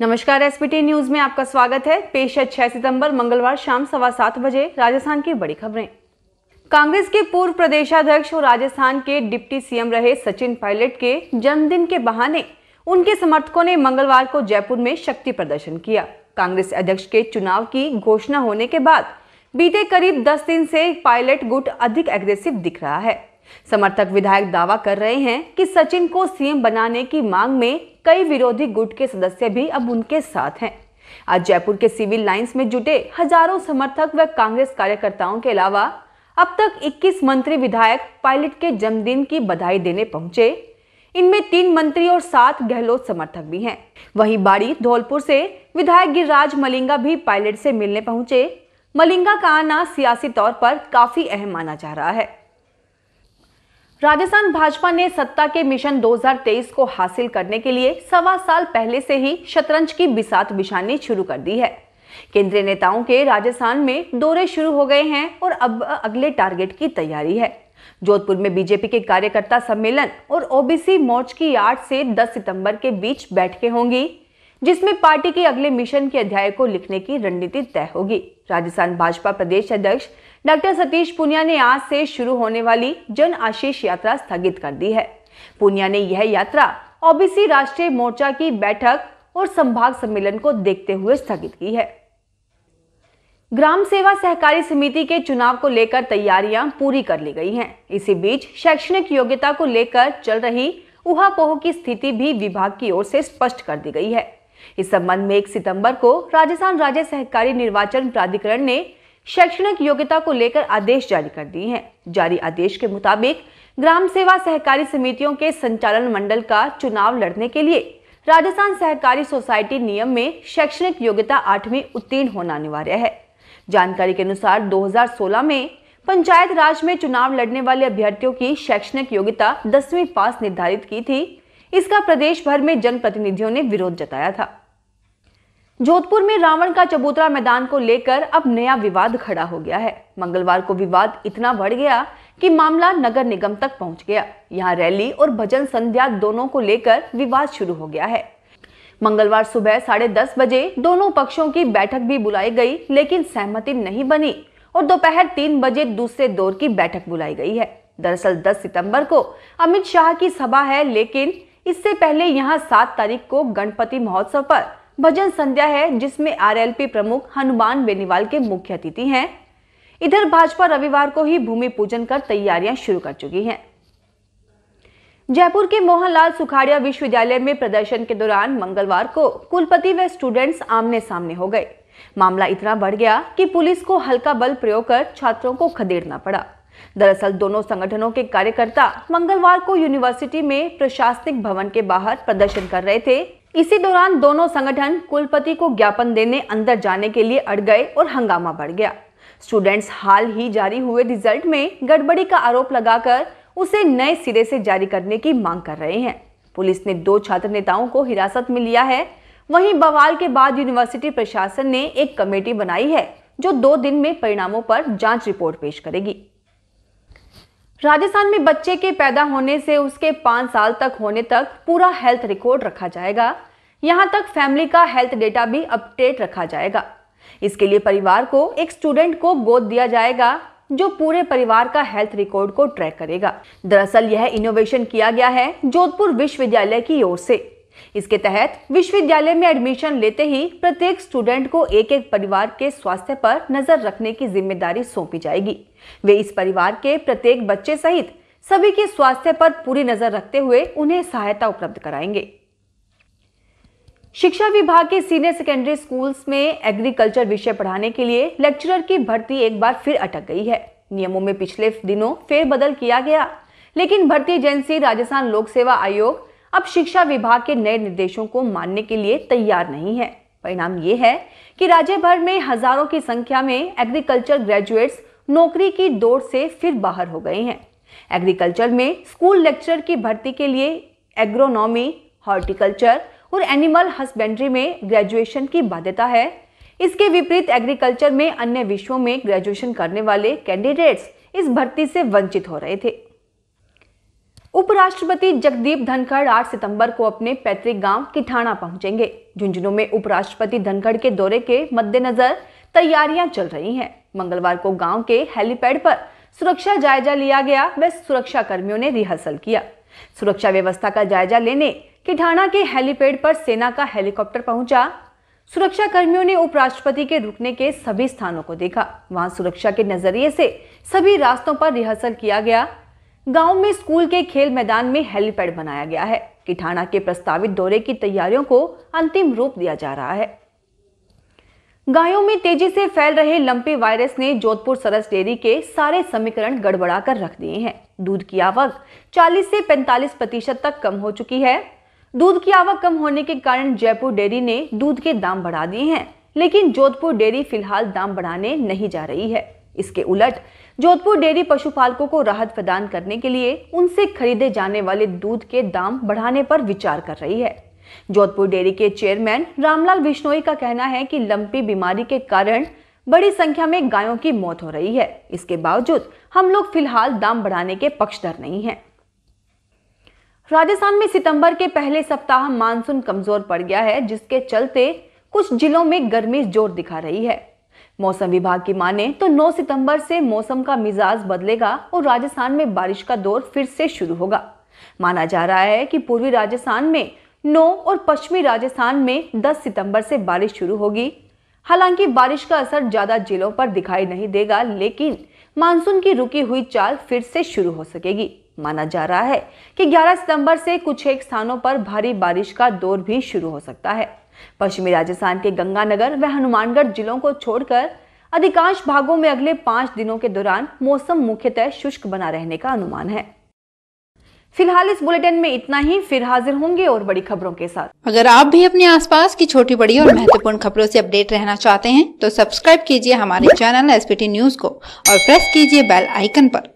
नमस्कार SPT news में आपका स्वागत है पेश है छह सितम्बर मंगलवार शाम सवा सात बजे राजस्थान की बड़ी खबरें कांग्रेस के पूर्व प्रदेशाध्यक्ष और राजस्थान के डिप्टी सीएम रहे सचिन पायलट के जन्मदिन के बहाने उनके समर्थकों ने मंगलवार को जयपुर में शक्ति प्रदर्शन किया कांग्रेस अध्यक्ष के चुनाव की घोषणा होने के बाद बीते करीब 10 दिन से पायलट गुट अधिक एग्रेसिव दिख रहा है समर्थक विधायक दावा कर रहे हैं कि सचिन को सीएम बनाने की मांग में कई विरोधी गुट के सदस्य भी अब उनके साथ हैं आज जयपुर के सिविल लाइंस में जुटे हजारों समर्थक व कांग्रेस कार्यकर्ताओं के अलावा अब तक 21 मंत्री विधायक पायलट के जन्मदिन की बधाई देने पहुंचे इनमें तीन मंत्री और सात गहलोत समर्थक भी हैं वहीं बाड़ी धौलपुर से विधायक गिरिराज मलिंगा भी पायलट से मिलने पहुंचे मलिंगा का आना सियासी तौर पर काफी अहम माना जा रहा है राजस्थान भाजपा ने सत्ता के मिशन 2023 को हासिल करने के लिए सवा साल पहले से ही शतरंज की बिसात बिछानी शुरू कर दी है केंद्रीय नेताओं के राजस्थान में दौरे शुरू हो गए हैं और अब अगले टारगेट की तैयारी है जोधपुर में बीजेपी के कार्यकर्ता सम्मेलन और ओबीसी मोर्च की 8 से 10 सितंबर के बीच बैठकें होंगी जिसमें पार्टी के अगले मिशन के अध्याय को लिखने की रणनीति तय होगी राजस्थान भाजपा प्रदेश अध्यक्ष डॉक्टर सतीश पुनिया ने आज से शुरू होने वाली जन आशीष यात्रा स्थगित कर दी है पुनिया ने यह यात्रा ओबीसी राष्ट्रीय मोर्चा की बैठक और संभाग सम्मेलन को देखते हुए स्थगित की है ग्राम सेवा सहकारी समिति के चुनाव को लेकर तैयारियां पूरी कर ली गई हैं। इसी बीच शैक्षणिक योग्यता को लेकर चल रही उहापोह की स्थिति भी विभाग की ओर से स्पष्ट कर दी गई है इस संबंध में एक सितंबर को राजस्थान राज्य सहकारी निर्वाचन प्राधिकरण ने शैक्षणिक योग्यता को लेकर आदेश जारी कर दिए हैं जारी आदेश के मुताबिक ग्राम सेवा सहकारी समितियों के संचालन मंडल का चुनाव लड़ने के लिए राजस्थान सहकारी सोसाइटी नियम में शैक्षणिक योग्यता आठवीं उत्तीर्ण होना अनिवार्य है जानकारी के अनुसार 2016 में पंचायत राज में चुनाव लड़ने वाले अभ्यर्थियों की शैक्षणिक योग्यता दसवीं पास निर्धारित की थी इसका प्रदेश भर में जनप्रतिनिधियों ने विरोध जताया था जोधपुर में रावण का चबूतरा मैदान को लेकर अब नया विवाद खड़ा हो गया है मंगलवार को विवाद इतना बढ़ गया कि मामला नगर निगम तक पहुंच गया यहां रैली और भजन संध्या दोनों को लेकर विवाद शुरू हो गया है मंगलवार सुबह साढ़े दस बजे दोनों पक्षों की बैठक भी बुलाई गई लेकिन सहमति नहीं बनी और दोपहर तीन बजे दूसरे दौर की बैठक बुलाई गई है दरअसल 10 सितंबर को अमित शाह की सभा है लेकिन इससे पहले यहां सात तारीख को गणपति महोत्सव पर भजन संध्या है जिसमें आरएलपी प्रमुख हनुमान बेनीवाल के मुख्य अतिथि हैं इधर भाजपा रविवार को ही भूमि पूजन कर तैयारियां शुरू कर चुकी है जयपुर के मोहनलाल सुखाड़िया विश्वविद्यालय में प्रदर्शन के दौरान मंगलवार को कुलपति व स्टूडेंट्स आमने सामने हो गए मामला इतना बढ़ गया कि पुलिस को हल्का बल प्रयोग कर छात्रों को खदेड़ना पड़ा दरअसल दोनों संगठनों के कार्यकर्ता मंगलवार को यूनिवर्सिटी में प्रशासनिक भवन के बाहर प्रदर्शन कर रहे थे इसी दौरान दोनों संगठन कुलपति को ज्ञापन देने अंदर जाने के लिए अड़ गए और हंगामा बढ़ गया स्टूडेंट्स हाल ही जारी हुए रिजल्ट में गड़बड़ी का आरोप लगाकर उसे नए सिरे से जारी करने की मांग कर रहे हैं पुलिस ने दो छात्र नेताओं को हिरासत में लिया है वहीं बवाल के बाद यूनिवर्सिटी प्रशासन ने एक कमेटी बनाई है जो दो दिन में परिणामों पर जांच रिपोर्ट पेश करेगी राजस्थान में बच्चे के पैदा होने से उसके पाँच साल तक होने तक पूरा हेल्थ रिकॉर्ड रखा जाएगा यहाँ तक फैमिली का हेल्थ डेटा भी अपडेट रखा जाएगा इसके लिए परिवार को एक स्टूडेंट को गोद दिया जाएगा जो पूरे परिवार का हेल्थ रिकॉर्ड को ट्रैक करेगा दरअसल यह इनोवेशन किया गया है जोधपुर विश्वविद्यालय की ओर से इसके तहत विश्वविद्यालय में एडमिशन लेते ही प्रत्येक स्टूडेंट को एक एक परिवार के स्वास्थ्य पर नजर रखने की जिम्मेदारी सौंपी जाएगी वे इस परिवार के प्रत्येक बच्चे सहित सभी के स्वास्थ्य पर पूरी नजर रखते हुए उन्हें सहायता उपलब्ध कराएंगे शिक्षा विभाग के सीनियर सेकेंडरी स्कूल्स में एग्रीकल्चर विषय पढ़ाने के लिए लेक्चरर की भर्ती एक बार फिर अटक गई है नियमों में पिछले दिनों फेरबदल किया गया लेकिन भर्ती एजेंसी राजस्थान लोक सेवा आयोग अब शिक्षा विभाग के नए निर्देशों को मानने के लिए तैयार नहीं है परिणाम ये है कि राज्य भर में हजारों की संख्या में एग्रीकल्चर ग्रेजुएट्स नौकरी की दौड़ से फिर बाहर हो गए हैं एग्रीकल्चर में स्कूल लेक्चर की भर्ती के लिए एग्रोनॉमी हॉर्टिकल्चर और एनिमल हस्बेंड्री में ग्रेजुएशन की बाध्यता है इसके विपरीत एग्रीकल्चर में अन्य विषयों में ग्रेजुएशन करने वाले कैंडिडेट्स इस भर्ती से वंचित हो रहे थे उपराष्ट्रपति जगदीप धनखड़ 8 सितंबर को अपने पैतृक गांव किठाना पहुंचेंगे झुंझुनू में उपराष्ट्रपति धनखड़ के दौरे के मद्देनजर तैयारियां चल रही हैं मंगलवार को गांव के हेलीपैड पर सुरक्षा जायजा लिया गया व सुरक्षा कर्मियों ने रिहर्सल किया सुरक्षा व्यवस्था का जायजा लेने किठाना के हेलीपैड पर सेना का हेलीकॉप्टर पहुंचा सुरक्षा कर्मियों ने उपराष्ट्रपति के रुकने के सभी स्थानों को देखा वहां सुरक्षा के नजरिए से सभी रास्तों पर रिहर्सल किया गया गांव में स्कूल के खेल मैदान में हेलीपैड बनाया गया है किठाना के प्रस्तावित दौरे की तैयारियों को अंतिम रूप दिया जा रहा है गायों में तेजी से फैल रहे लंपी वायरस ने जोधपुर सरस डेयरी के सारे समीकरण गड़बड़ा कर रख दिए हैं दूध की आवक 40 से 45 प्रतिशत तक कम हो चुकी है दूध की आवक कम होने के कारण जयपुर डेयरी ने दूध के दाम बढ़ा दिए हैं लेकिन जोधपुर डेयरी फिलहाल दाम बढ़ाने नहीं जा रही है इसके उलट जोधपुर डेयरी पशुपालकों को राहत प्रदान करने के लिए उनसे खरीदे जाने वाले दूध के दाम बढ़ाने पर विचार कर रही है जोधपुर डेयरी के चेयरमैन रामलाल बिश्नोई का कहना है कि लंपी बीमारी के कारण बड़ी संख्या में गायों की मौत हो रही है इसके बावजूद हम लोग फिलहाल दाम बढ़ाने के पक्षधर नहीं हैं। राजस्थान में सितंबर के पहले सप्ताह मानसून कमजोर पड़ गया है जिसके चलते कुछ जिलों में गर्मी जोर दिखा रही है मौसम विभाग की माने तो 9 सितंबर से मौसम का मिजाज बदलेगा और राजस्थान में बारिश का दौर फिर से शुरू होगा माना जा रहा है कि पूर्वी राजस्थान में 9 और पश्चिमी राजस्थान में 10 सितंबर से बारिश शुरू होगी हालांकि बारिश का असर ज्यादा जिलों पर दिखाई नहीं देगा लेकिन मानसून की रुकी हुई चाल फिर से शुरू हो सकेगी माना जा रहा है कि 11 सितंबर से कुछ एक स्थानों पर भारी बारिश का दौर भी शुरू हो सकता है पश्चिमी राजस्थान के गंगानगर व हनुमानगढ़ जिलों को छोड़कर अधिकांश भागों में अगले पांच दिनों के दौरान मौसम मुख्यतः शुष्क बना रहने का अनुमान है फिलहाल इस बुलेटिन में इतना ही फिर हाजिर होंगे और बड़ी खबरों के साथ अगर आप भी अपने आसपास की छोटी बड़ी और महत्वपूर्ण खबरों से अपडेट रहना चाहते हैं तो सब्सक्राइब कीजिए हमारे चैनल एस न्यूज को और प्रेस कीजिए बेल आइकन पर